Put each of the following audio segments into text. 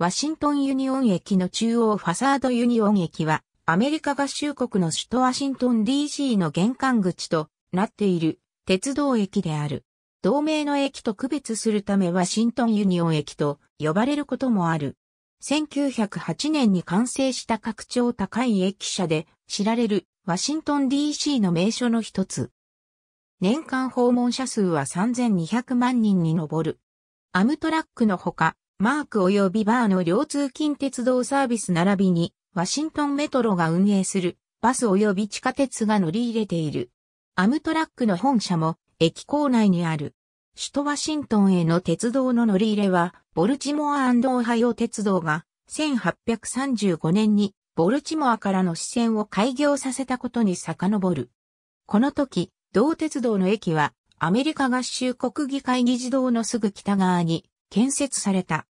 ワシントンユニオン駅の中央ファサードユニオン駅は、アメリカ合衆国の首都ワシントン DC の玄関口となっている鉄道駅である。同名の駅と区別するためワシントンユニオン駅と呼ばれることもある。1908年に完成した拡張高い駅舎で知られるワシントン DC の名所の一つ。年間訪問者数は3200万人に上る。アムトラックのほか、マーク及びバーの両通勤鉄道サービス並びに、ワシントンメトロが運営するバス及び地下鉄が乗り入れている。アムトラックの本社も駅構内にある。首都ワシントンへの鉄道の乗り入れは、ボルチモアオハイオ鉄道が1835年にボルチモアからの支線を開業させたことに遡る。この時、同鉄道の駅はアメリカ合衆国議会議事堂のすぐ北側に建設された。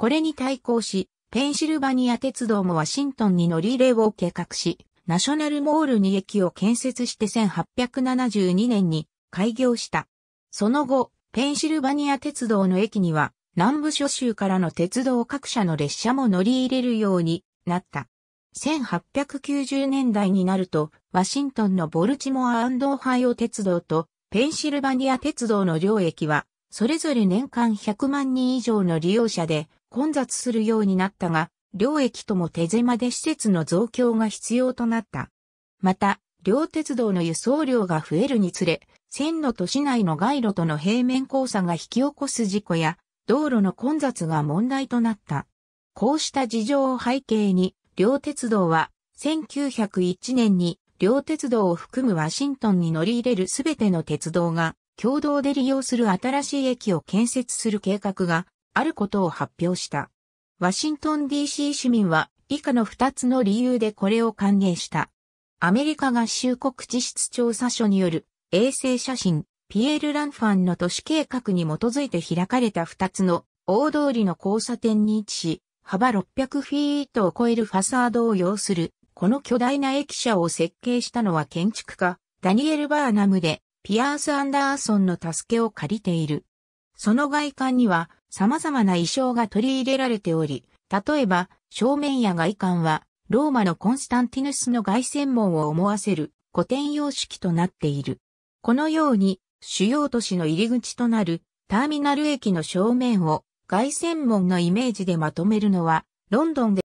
これに対抗し、ペンシルバニア鉄道もワシントンに乗り入れを計画し、ナショナルモールに駅を建設して1872年に開業した。その後、ペンシルバニア鉄道の駅には、南部諸州からの鉄道各社の列車も乗り入れるようになった。1890年代になると、ワシントンのボルチモアオハイオ鉄道とペンシルバニア鉄道の両駅は、それぞれ年間100万人以上の利用者で、混雑するようになったが、両駅とも手狭で施設の増強が必要となった。また、両鉄道の輸送量が増えるにつれ、線路と市内の街路との平面交差が引き起こす事故や、道路の混雑が問題となった。こうした事情を背景に、両鉄道は、1901年に、両鉄道を含むワシントンに乗り入れるすべての鉄道が、共同で利用する新しい駅を建設する計画があることを発表した。ワシントン DC 市民は以下の2つの理由でこれを歓迎した。アメリカ合衆国地質調査所による衛星写真、ピエール・ランファンの都市計画に基づいて開かれた2つの大通りの交差点に位置し、幅600フィートを超えるファサードを要する、この巨大な駅舎を設計したのは建築家、ダニエル・バーナムで、ピアース・アンダーソンの助けを借りている。その外観には様々な意匠が取り入れられており、例えば正面や外観はローマのコンスタンティヌスの外線門を思わせる古典様式となっている。このように主要都市の入り口となるターミナル駅の正面を外線門のイメージでまとめるのはロンドンで、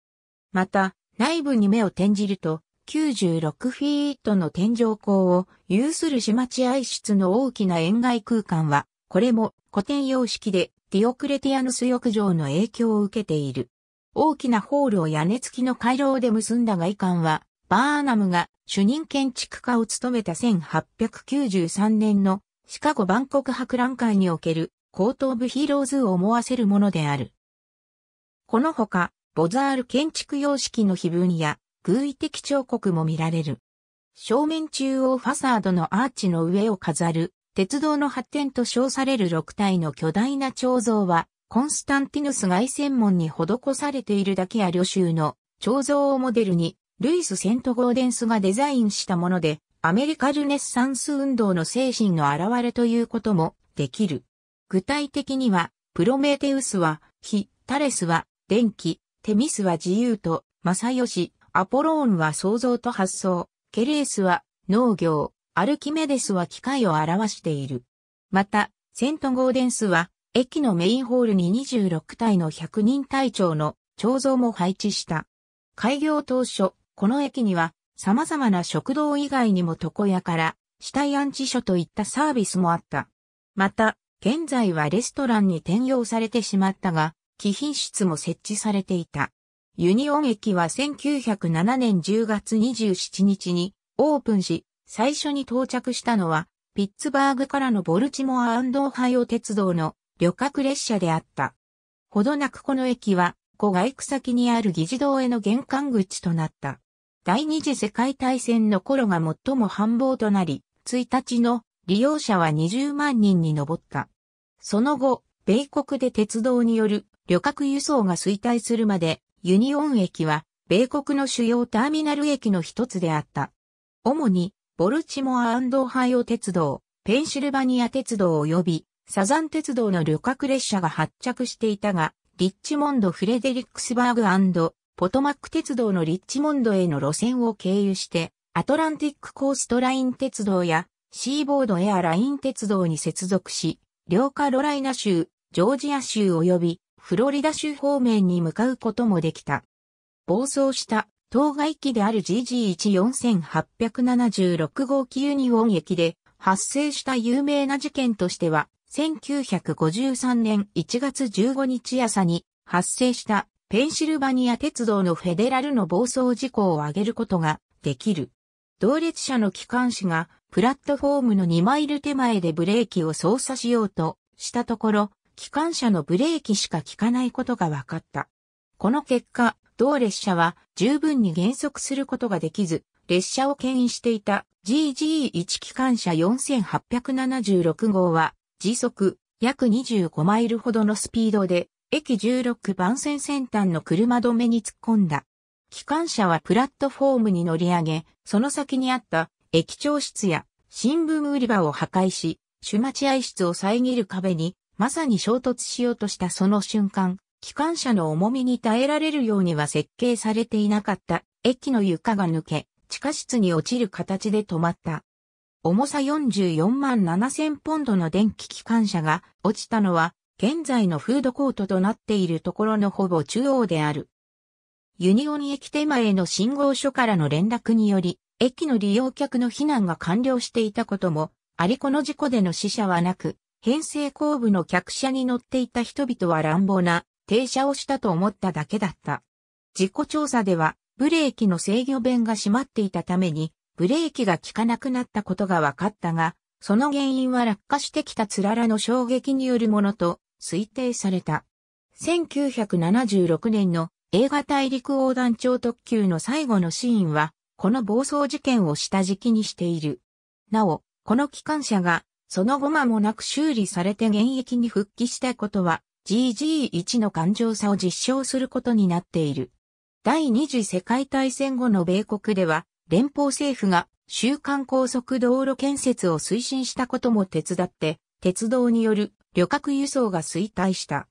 また内部に目を転じると96フィートの天井高を有する市町愛室の大きな円外空間は、これも古典様式でディオクレティアヌス浴場の影響を受けている。大きなホールを屋根付きの回廊で結んだ外観は、バーナムが主任建築家を務めた1893年のシカゴ万国博覧会における高等部ヒーローズを思わせるものである。このほか、ボザール建築様式の碑文や偶意的彫刻も見られる。正面中央ファサードのアーチの上を飾る鉄道の発展と称される6体の巨大な彫像は、コンスタンティヌス外専門に施されているだけや旅衆の彫像をモデルに、ルイス・セント・ゴーデンスがデザインしたもので、アメリカルネッサンス運動の精神の表れということもできる。具体的には、プロメテウスは火、タレスは電気、テミスは自由と、正義、アポローンは創造と発想、ケレースは農業、アルキメデスは機械を表している。また、セントゴーデンスは、駅のメインホールに26体の100人隊長の彫像も配置した。開業当初、この駅には様々な食堂以外にも床屋から死体安置所といったサービスもあった。また、現在はレストランに転用されてしまったが、貴賓室も設置されていた。ユニオン駅は1907年10月27日にオープンし、最初に到着したのは、ピッツバーグからのボルチモアオハイオ鉄道の旅客列車であった。ほどなくこの駅は、小外区先にある議事堂への玄関口となった。第二次世界大戦の頃が最も繁忙となり、1日の利用者は20万人に上った。その後、米国で鉄道による旅客輸送が衰退するまで、ユニオン駅は、米国の主要ターミナル駅の一つであった。主に、ボルチモアオハイオ鉄道、ペンシルバニア鉄道及びサザン鉄道の旅客列車が発着していたが、リッチモンド・フレデリックスバーグポトマック鉄道のリッチモンドへの路線を経由して、アトランティックコーストライン鉄道やシーボードエアライン鉄道に接続し、両カロライナ州、ジョージア州及びフロリダ州方面に向かうこともできた。暴走した当該機である GG14876 号機ユニオン駅で発生した有名な事件としては、1953年1月15日朝に発生したペンシルバニア鉄道のフェデラルの暴走事故を挙げることができる。同列車の機関士がプラットフォームの2マイル手前でブレーキを操作しようとしたところ、機関車のブレーキしか効かないことが分かった。この結果、同列車は十分に減速することができず、列車を牽引していた GG1 機関車4876号は時速約25マイルほどのスピードで駅16番線先端の車止めに突っ込んだ。機関車はプラットフォームに乗り上げ、その先にあった駅長室や新聞売り場を破壊し、主待合室を遮る壁にまさに衝突しようとしたその瞬間、機関車の重みに耐えられるようには設計されていなかった駅の床が抜け、地下室に落ちる形で止まった。重さ44万7000ポンドの電気機関車が落ちたのは、現在のフードコートとなっているところのほぼ中央である。ユニオン駅手前の信号所からの連絡により、駅の利用客の避難が完了していたことも、ありこの事故での死者はなく、編成後部の客車に乗っていた人々は乱暴な停車をしたと思っただけだった。事故調査では、ブレーキの制御弁が閉まっていたために、ブレーキが効かなくなったことが分かったが、その原因は落下してきたつららの衝撃によるものと推定された。1976年の映画大陸横断町特急の最後のシーンは、この暴走事件を下敷きにしている。なお、この機関車が、その後間もなく修理されて現役に復帰したことは、GG1 の頑丈さを実証することになっている。第二次世界大戦後の米国では、連邦政府が週間高速道路建設を推進したことも手伝って、鉄道による旅客輸送が衰退した。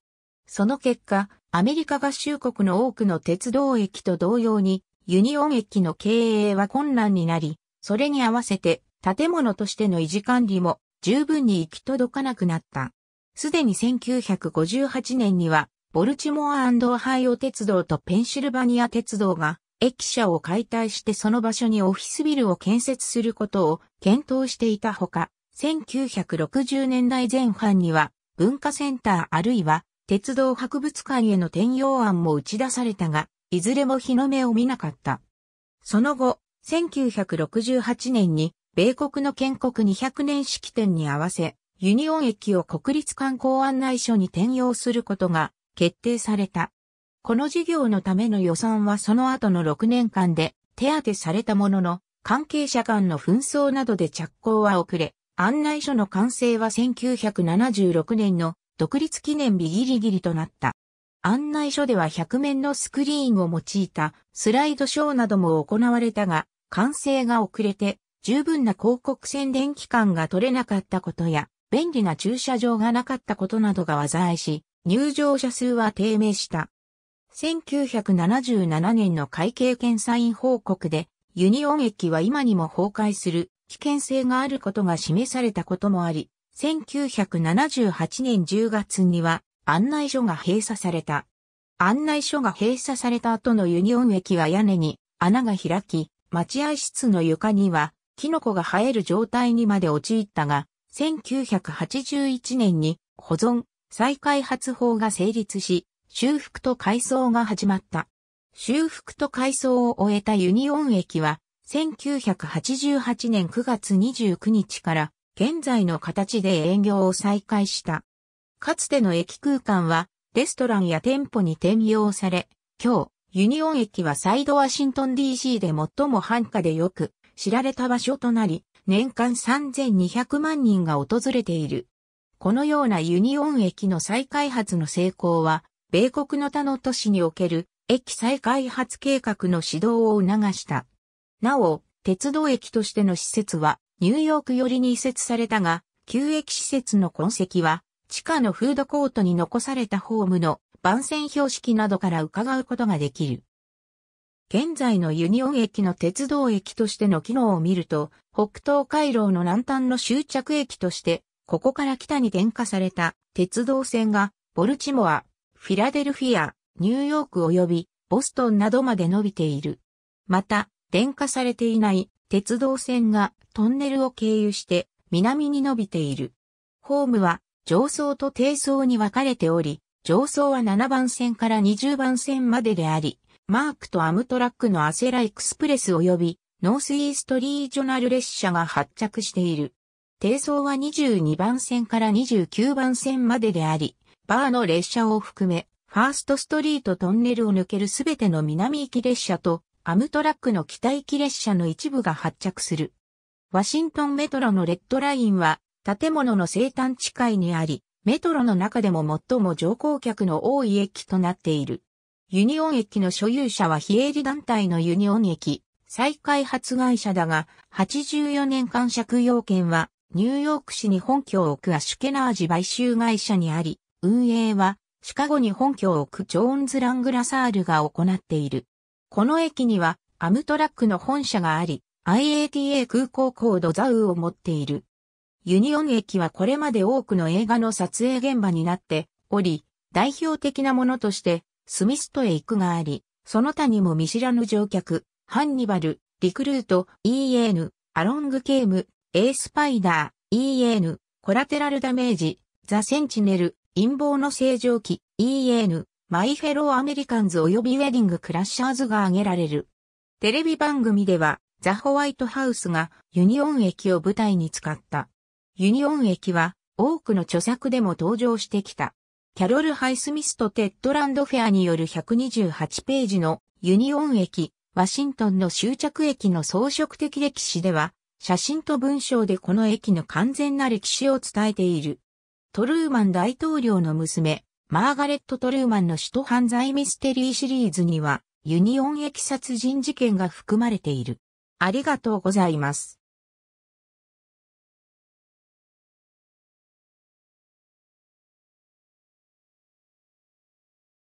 その結果、アメリカ合衆国の多くの鉄道駅と同様に、ユニオン駅の経営は困難になり、それに合わせて建物としての維持管理も十分に行き届かなくなった。すでに1958年には、ボルチモアオハイオ鉄道とペンシルバニア鉄道が、駅舎を解体してその場所にオフィスビルを建設することを検討していたほか、1960年代前半には、文化センターあるいは、鉄道博物館への転用案も打ち出されたが、いずれも日の目を見なかった。その後、1968年に、米国の建国200年式典に合わせ、ユニオン駅を国立観光案内所に転用することが決定された。この事業のための予算はその後の6年間で手当てされたものの、関係者間の紛争などで着工は遅れ、案内所の完成は1976年の独立記念日ギリギリとなった。案内所では100面のスクリーンを用いたスライドショーなども行われたが、完成が遅れて十分な広告宣伝期間が取れなかったことや、便利な駐車場がなかったことなどが災いし、入場者数は低迷した。1977年の会計検査院報告で、ユニオン駅は今にも崩壊する危険性があることが示されたこともあり、1978年10月には案内所が閉鎖された。案内所が閉鎖された後のユニオン駅は屋根に穴が開き、待合室の床にはキノコが生える状態にまで陥ったが、1981年に保存、再開発法が成立し、修復と改装が始まった。修復と改装を終えたユニオン駅は、1988年9月29日から現在の形で営業を再開した。かつての駅空間はレストランや店舗に転用され、今日、ユニオン駅はサイドワシントン DC で最も繁華でよく知られた場所となり、年間3200万人が訪れている。このようなユニオン駅の再開発の成功は、米国の他の都市における駅再開発計画の指導を促した。なお、鉄道駅としての施設はニューヨーク寄りに移設されたが、旧駅施設の痕跡は地下のフードコートに残されたホームの番線標識などから伺うことができる。現在のユニオン駅の鉄道駅としての機能を見ると、北東回廊の南端の終着駅として、ここから北に電化された鉄道線が、ボルチモア、フィラデルフィア、ニューヨーク及びボストンなどまで伸びている。また、電化されていない鉄道線がトンネルを経由して南に伸びている。ホームは上層と低層に分かれており、上層は7番線から20番線までであり、マークとアムトラックのアセラエクスプレス及びノースイーストリージョナル列車が発着している。低層は22番線から29番線までであり、バーの列車を含め、ファーストストリートトンネルを抜けるすべての南行き列車とアムトラックの北行き列車の一部が発着する。ワシントンメトロのレッドラインは建物の生誕地帯にあり、メトロの中でも最も乗降客の多い駅となっている。ユニオン駅の所有者は非営利団体のユニオン駅、再開発会社だが、84年間借用権は、ニューヨーク市に本拠を置くアシュケナージ買収会社にあり、運営は、シカゴに本拠を置くジョーンズ・ラングラサールが行っている。この駅には、アムトラックの本社があり、IATA 空港コードザウを持っている。ユニオン駅はこれまで多くの映画の撮影現場になっており、代表的なものとして、スミストへ行くがあり、その他にも見知らぬ乗客、ハンニバル、リクルート、EN、アロングケーム、エースパイダー、EN、コラテラルダメージ、ザ・センチネル、陰謀の正常期、EN、マイフェローアメリカンズ及びウェディングクラッシャーズが挙げられる。テレビ番組では、ザ・ホワイトハウスがユニオン駅を舞台に使った。ユニオン駅は多くの著作でも登場してきた。キャロル・ハイスミスとテッドランドフェアによる128ページのユニオン駅、ワシントンの終着駅の装飾的歴史では、写真と文章でこの駅の完全な歴史を伝えている。トルーマン大統領の娘、マーガレット・トルーマンの首都犯罪ミステリーシリーズには、ユニオン駅殺人事件が含まれている。ありがとうございます。